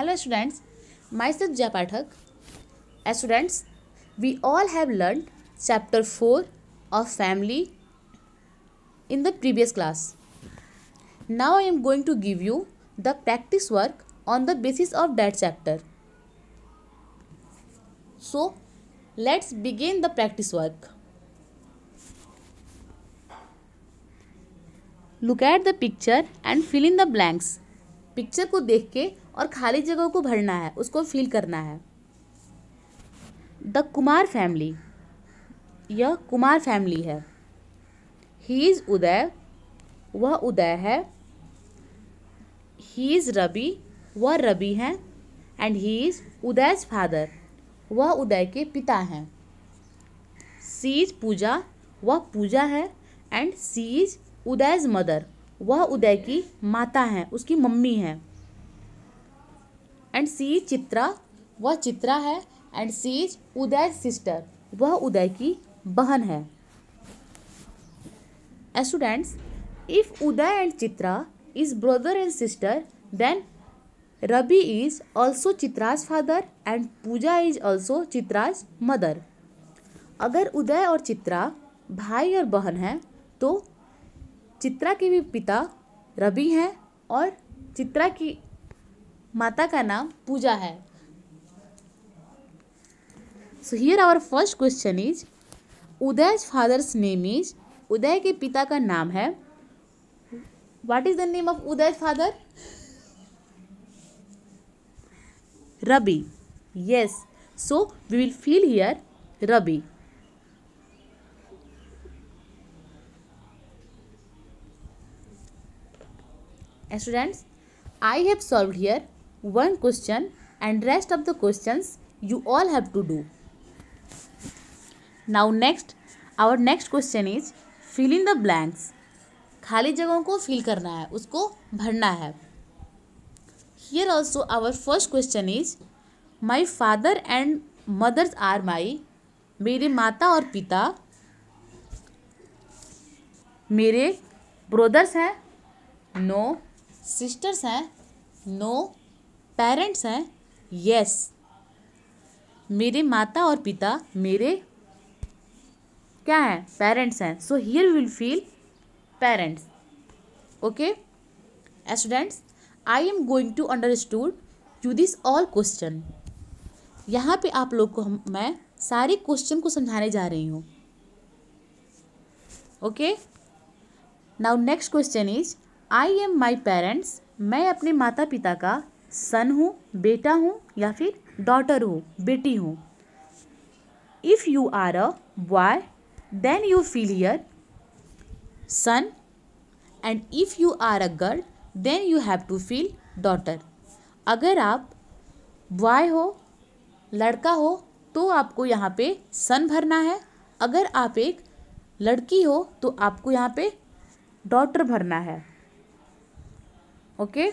Hello students, myself Jaya Pathak. As students, we all have learned chapter 4 of family in the previous class. Now I am going to give you the practice work on the basis of that chapter. So, let's begin the practice work. Look at the picture and fill in the blanks picture को देख के और खाली जगह को भरना है उसको फील करना है द कुमार फैमिली यह कुमार फैमिली है ही इज़ उदय वह उदय है ही इज़ रबी वह रबी हैं and he is Uday's father वह उदय के पिता हैं सी इज पूजा वह पूजा है and she is Uday's mother वह उदय की माता है उसकी मम्मी है एंड सी चित्रा वह चित्रा है and she is Uday sister वह उदय की बहन है students if Uday and Chitra is brother and sister then Ravi is also Chitra's father and Pooja is also Chitra's mother अगर उदय और चित्रा भाई और बहन है तो चित्रा के भी पिता रवि हैं और चित्रा की माता का नाम पूजा है so here our first question is Uday father's name is Uday के पिता का नाम है what is the name of Uday father Rabi yes so we will fill here Rabi students I have solve here one question and rest of the question you all have to do now next our next question is fill in the blanks खाली जगहों को fill करना है उसको भरना है here also our first question is my father and mothers are my मेरे माता और पिता मेरे ब्रदर्स हैं नो no. सिस्टर्स हैं नो पेरेंट्स हैं यस मेरे माता और पिता मेरे क्या हैं पेरेंट्स हैं so here will fill parents okay students I am going to understood to this all question यहाँ पे आप लोग को हम मैं सारे क्वेश्चन को समझाने जा रही हूँ okay now next question is I am my parents मैं अपने माता पिता का सन हूँ बेटा हूँ या फिर डॉटर हूँ बेटी हूँ if you are a boy then you fill your son and if you are a girl then you have to fill daughter अगर आप बॉय हो लड़का हो तो आपको यहाँ पे सन भरना है अगर आप एक लड़की हो तो आपको यहाँ पे डॉटर भरना है okay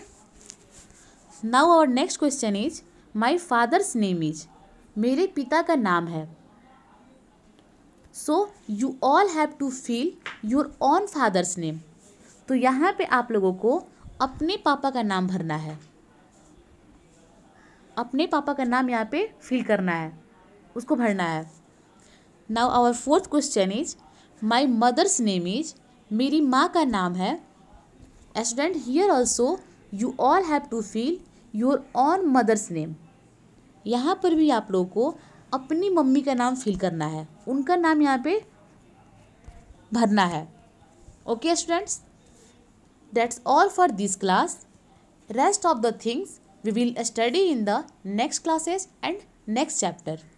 now our next question is my father's name is मेरे पिता का नाम है so you all have to fill your own father's name तो यहाँ पे आप लोगों को अपने पापा का नाम भरना है अपने पापा का नाम यहाँ पे फिल करना है उसको भरना है now our fourth question is my mother's name is मेरी माँ का नाम है student here also you all have to fill your own mother's name यहाँ पर भी आप लोगों को अपनी मम्मी का नाम फिल करना है उनका नाम यहाँ पे भरना है okay students that's all for this class rest of the things we will study in the next classes and next chapter